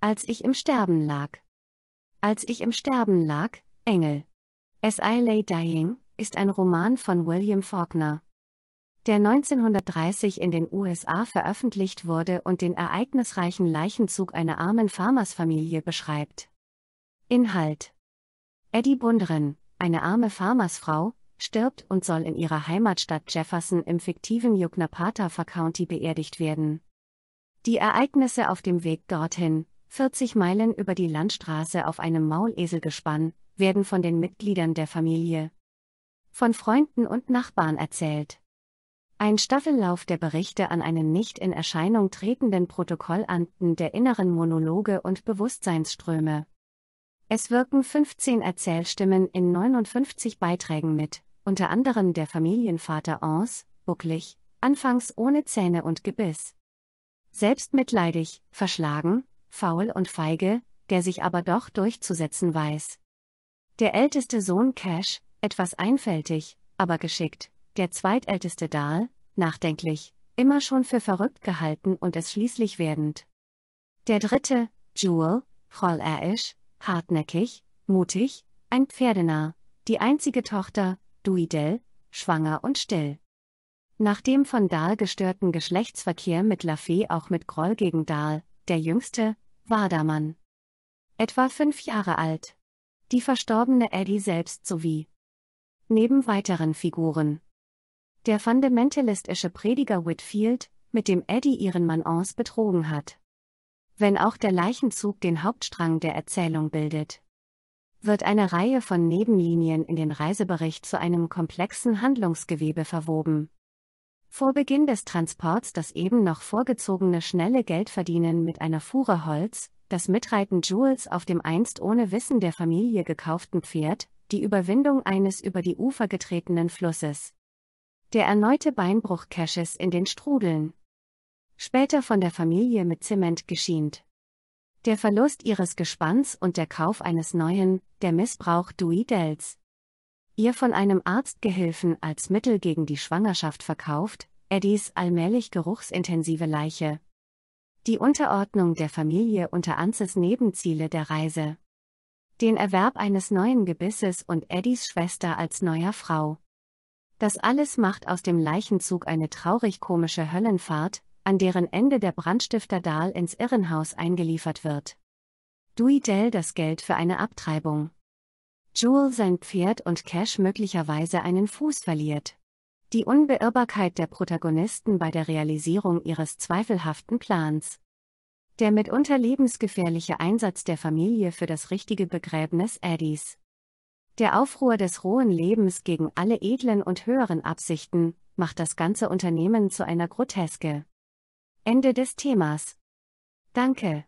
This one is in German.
Als ich im Sterben lag. Als ich im Sterben lag, Engel. As I Lay Dying ist ein Roman von William Faulkner, der 1930 in den USA veröffentlicht wurde und den ereignisreichen Leichenzug einer armen Farmersfamilie beschreibt. Inhalt Eddie Bundren, eine arme Farmersfrau, stirbt und soll in ihrer Heimatstadt Jefferson im fiktiven Yugnapata County beerdigt werden. Die Ereignisse auf dem Weg dorthin, 40 Meilen über die Landstraße auf einem Mauleselgespann, werden von den Mitgliedern der Familie, von Freunden und Nachbarn erzählt. Ein Staffellauf der Berichte an einen nicht in Erscheinung tretenden Protokollanten der inneren Monologe und Bewusstseinsströme. Es wirken 15 Erzählstimmen in 59 Beiträgen mit, unter anderem der Familienvater Ans, bucklig, anfangs ohne Zähne und Gebiss. Selbstmitleidig, verschlagen, faul und feige, der sich aber doch durchzusetzen weiß. Der älteste Sohn Cash, etwas einfältig, aber geschickt, der zweitälteste Dahl, nachdenklich, immer schon für verrückt gehalten und es schließlich werdend. Der dritte, Jewel, chollerisch, hartnäckig, mutig, ein Pferdenarr, die einzige Tochter, Duidel, schwanger und still. Nach dem von Dahl gestörten Geschlechtsverkehr mit Lafay auch mit Groll gegen Dahl, der jüngste, Wadermann. Etwa fünf Jahre alt. Die verstorbene Eddie selbst sowie. Neben weiteren Figuren. Der fundamentalistische Prediger Whitfield, mit dem Eddie ihren Manons betrogen hat. Wenn auch der Leichenzug den Hauptstrang der Erzählung bildet, wird eine Reihe von Nebenlinien in den Reisebericht zu einem komplexen Handlungsgewebe verwoben. Vor Beginn des Transports das eben noch vorgezogene schnelle Geldverdienen mit einer Fuhre Holz, das Mitreiten Jules auf dem einst ohne Wissen der Familie gekauften Pferd, die Überwindung eines über die Ufer getretenen Flusses. Der erneute Beinbruch Cashes in den Strudeln. Später von der Familie mit Zement geschient. Der Verlust ihres Gespanns und der Kauf eines neuen, der Missbrauch Dui ihr von einem Arztgehilfen als Mittel gegen die Schwangerschaft verkauft, Eddies allmählich geruchsintensive Leiche. Die Unterordnung der Familie unter Anzes Nebenziele der Reise. Den Erwerb eines neuen Gebisses und Eddies Schwester als neuer Frau. Das alles macht aus dem Leichenzug eine traurig-komische Höllenfahrt, an deren Ende der Brandstifter Dahl ins Irrenhaus eingeliefert wird. Dui Dell das Geld für eine Abtreibung. Jewel sein Pferd und Cash möglicherweise einen Fuß verliert. Die Unbeirrbarkeit der Protagonisten bei der Realisierung ihres zweifelhaften Plans. Der mitunter lebensgefährliche Einsatz der Familie für das richtige Begräbnis Eddies. Der Aufruhr des rohen Lebens gegen alle edlen und höheren Absichten macht das ganze Unternehmen zu einer Groteske. Ende des Themas. Danke.